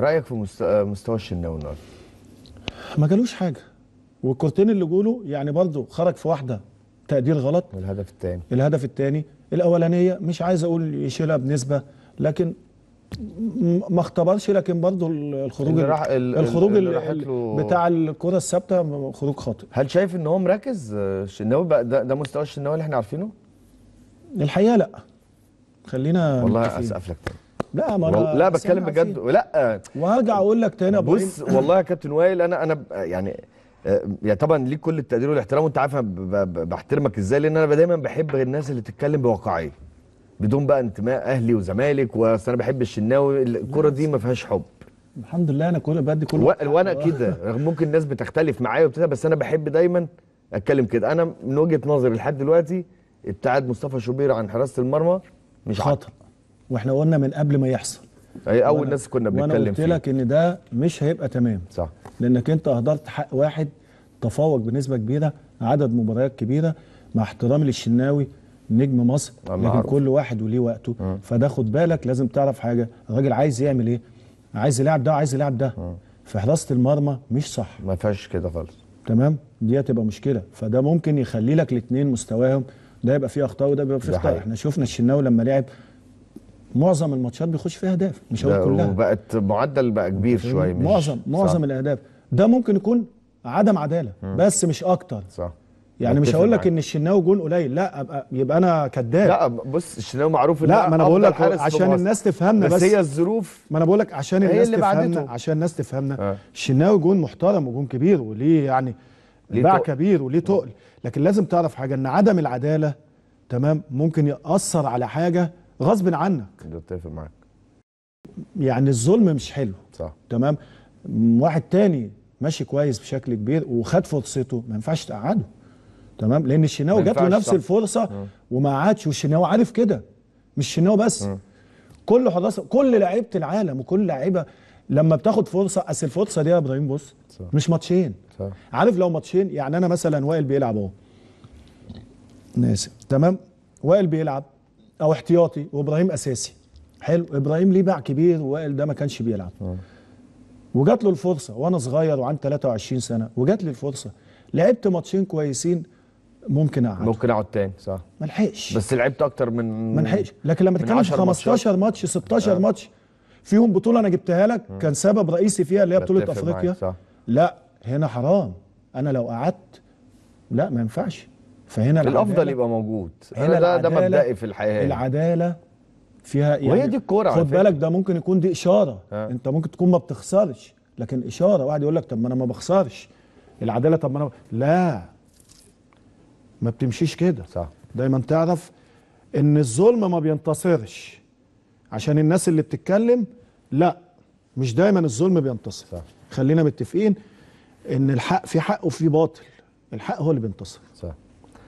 رايك في آه، مستوى الشناوي النهارده ما جالوش حاجه والكورتين اللي جوله يعني برضه خرج في واحده تقدير غلط والهدف الثاني الهدف الثاني الاولانيه مش عايز اقول يشيلها بنسبه لكن ما اختبرش لكن برضه الخروج اللي راح الخروج اللي اللي له بتاع الكره الثابته خروج خاطئ هل شايف ان هو مركز آه، الشناوي ده, ده مستوى الشناوي اللي احنا عارفينه الحقيقه لا خلينا والله اسقف لك تاني لا ما انا لا بتكلم بجد لا وهرجع اقول لك تاني يا بص والله يا كابتن وائل انا انا يعني يعني طبعا ليك كل التقدير والاحترام وانت عارف بحترمك ازاي لان انا دايما بحب الناس اللي تتكلم بواقعيه بدون بقى انتماء اهلي وزمالك واصل انا بحب الشناوي الكره دي ما فيهاش حب الحمد لله انا كل بدي كل و... وانا كده رغم ممكن الناس بتختلف معايا وبتاع بس انا بحب دايما اتكلم كده انا من وجهه نظري لحد دلوقتي ابتعاد مصطفى شوبير عن حراسه المرمى مش خطر واحنا قلنا من قبل ما يحصل اي اول ناس كنا بنتكلم فيه وانا قلت لك ان ده مش هيبقى تمام صح لانك انت اهدرت حق واحد تفوق بنسبه كبيره عدد مباريات كبيره مع احترامي للشناوي نجم مصر لكن عارف. كل واحد وليه وقته م. فده خد بالك لازم تعرف حاجه الراجل عايز يعمل ايه عايز يلعب ده عايز يلعب ده في فحراسه المرمى مش صح ما فيهاش كده خالص تمام دي هتبقى مشكله فده ممكن يخلي لك الاثنين مستواهم ده يبقى فيه اخطاء وده يبقى فيه اخطاء احنا شفنا الشناوي لما لعب معظم الماتشات بيخش فيها اهداف مش هو كلها وبقت معدل بقى كبير شويه معظم معظم الاهداف ده ممكن يكون عدم عداله مم. بس مش اكتر صح يعني مش هقول لك ان الشناوي جون قليل لا أبقى يبقى انا كداب لا بص الشناوي معروف لا ما انا بقول لك عشان الناس تفهمنا بس, بس هي الظروف ما انا بقول لك عشان الناس تفهمنا عشان الناس تفهمنا آه. الشناوي جون محترم وجون كبير وليه يعني باع كبير وليه تقل لكن لازم تعرف حاجه ان عدم العداله تمام ممكن ياثر على حاجه غصب عنك بتفق معاك يعني الظلم مش حلو صح تمام واحد تاني ماشي كويس بشكل كبير وخد فرصته ما ينفعش تقعده تمام لان الشناوي جات له نفس صح. الفرصه وما قعدش والشناوي عارف كده مش الشناوي بس م. كل حراسه كل لعيبه العالم وكل لعيبه لما بتاخد فرصه اصل الفرصه دي يا ابراهيم بص صح. مش ماتشين صح. عارف لو ماتشين يعني انا مثلا وائل بيلعب اهو ناسي تمام وائل بيلعب او احتياطي وابراهيم اساسي حلو ابراهيم ليه باع كبير وائل ده ما كانش بيلعب آه. وجات له الفرصه وانا صغير وعندي 23 سنه وجات لي الفرصه لعبت ماتشين كويسين ممكن اقعد ممكن اقعد تاني صح ما لحقش بس لعبت اكتر من ما لحقش لكن لما تتكلم 15 ماتش 16 آه. ماتش فيهم بطوله انا جبتها لك م. كان سبب رئيسي فيها اللي هي بطوله افريقيا صح. لا هنا حرام انا لو قعدت لا ما ينفعش فهنا الافضل يبقى موجود هنا ده, ده مبدئي في الحياه العداله فيها يعني وهي دي الكوره خد بالك ده ممكن يكون دي اشاره ها. انت ممكن تكون ما بتخسرش لكن اشاره واحد يقول لك طب ما انا ما بخسرش العداله طب ما انا ب... لا ما بتمشيش كده صح دايما تعرف ان الظلم ما بينتصرش عشان الناس اللي بتتكلم لا مش دايما الظلم بينتصر صح. خلينا متفقين ان الحق في حق وفي باطل الحق هو اللي بينتصر صح